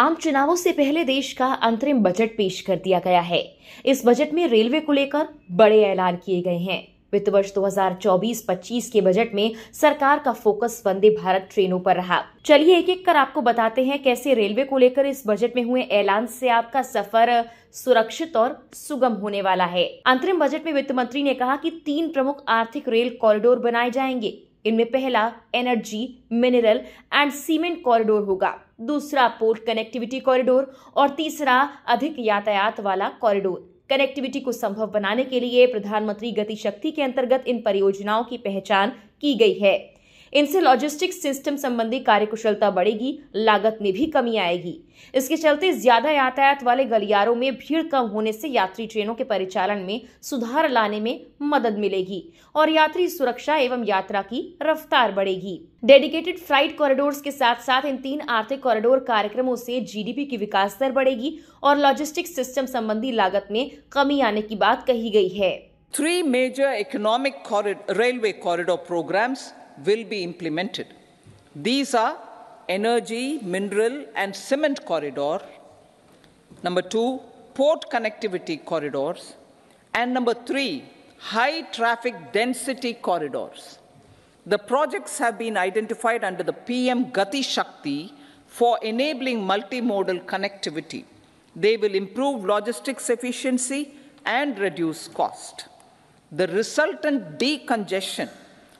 आम चुनावों से पहले देश का अंतरिम बजट पेश कर दिया गया है इस बजट में रेलवे को लेकर बड़े ऐलान किए गए हैं वित्त वर्ष 2024-25 के बजट में सरकार का फोकस वंदे भारत ट्रेनों पर रहा चलिए एक एक कर आपको बताते हैं कैसे रेलवे को लेकर इस बजट में हुए ऐलान से आपका सफर सुरक्षित और सुगम होने वाला है अंतरिम बजट में वित्त मंत्री ने कहा कि तीन प्रमुख आर्थिक रेल कॉरिडोर बनाए जाएंगे इनमें पहला energy mineral and cement corridor होगा दूसरा पोर्ट कनेक्टिविटी कॉरिडोर और तीसरा अधिक यातायात वाला कॉरिडोर कनेक्टिविटी को संभव बनाने के लिए प्रधानमंत्री गतिशक्ति के अंतर्गत इन परियोजनाओं की पहचान की गई है इनसे लॉजिस्टिक सिस्टम संबंधी कार्यकुशलता बढ़ेगी लागत में भी कमी आएगी इसके चलते ज्यादा यातायात वाले गलियारों में भीड़ कम होने से यात्री ट्रेनों के परिचालन में सुधार लाने में मदद मिलेगी और यात्री सुरक्षा एवं यात्रा की रफ्तार बढ़ेगी डेडिकेटेड फ्लाइट कॉरिडोर के साथ साथ इन तीन आर्थिक कॉरिडोर कार्यक्रमों से जीडीपी की विकास दर बढ़ेगी और लॉजिस्टिक सिस्टम संबंधी लागत में कमी आने की बात कही गई है Three major economic railway railway corridor programs will be implemented. These are energy, mineral, and cement corridor. Number two, port connectivity corridors. And number three, high traffic density corridors. The projects have been identified under the PM Gati Shakti for enabling multimodal connectivity. They will improve logistics efficiency and reduce cost. The resultant decongestion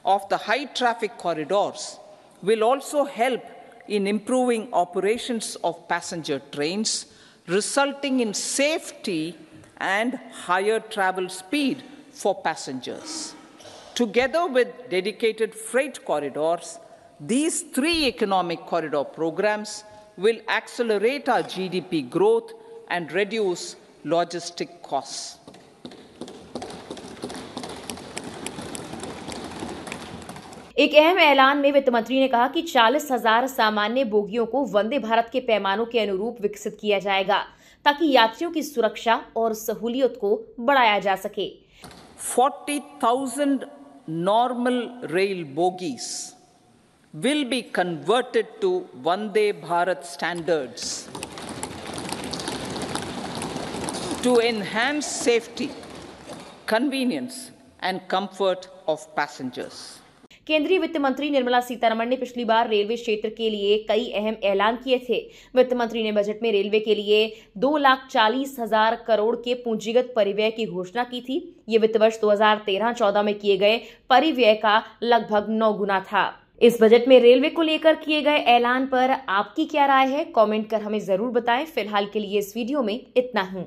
of the high traffic corridors will also help in improving operations of passenger trains, resulting in safety and higher travel speed for passengers. Together with dedicated freight corridors, these three economic corridor programs will accelerate our GDP growth and reduce logistic costs. एक अहम ऐलान में वित्त मंत्री ने कहा कि चालीस हजार सामान्य बोगियों को वंदे भारत के पैमानों के अनुरूप विकसित किया जाएगा ताकि यात्रियों की सुरक्षा और सहूलियत को बढ़ाया जा सके forty thousand normal rail bogies will be converted to Vande Bharat standard to enhance safety convenience and comfort of passengers केंद्रीय वित्त मंत्री निर्मला सीतारमण ने पिछली बार रेलवे क्षेत्र के लिए कई अहम ऐलान किए थे वित्त मंत्री ने बजट में रेलवे के लिए दो लाख चालीस हजार करोड़ के पूंजीगत परिव्यय की घोषणा की थी ये वित्त वर्ष 2013-14 में किए गए परिव्यय का लगभग नौ गुना था इस बजट में रेलवे को लेकर किए गए ऐलान पर आपकी क्या राय है कमेंट कर हमें जरूर बताएं फिलहाल के लिए इस वीडियो में इतना ही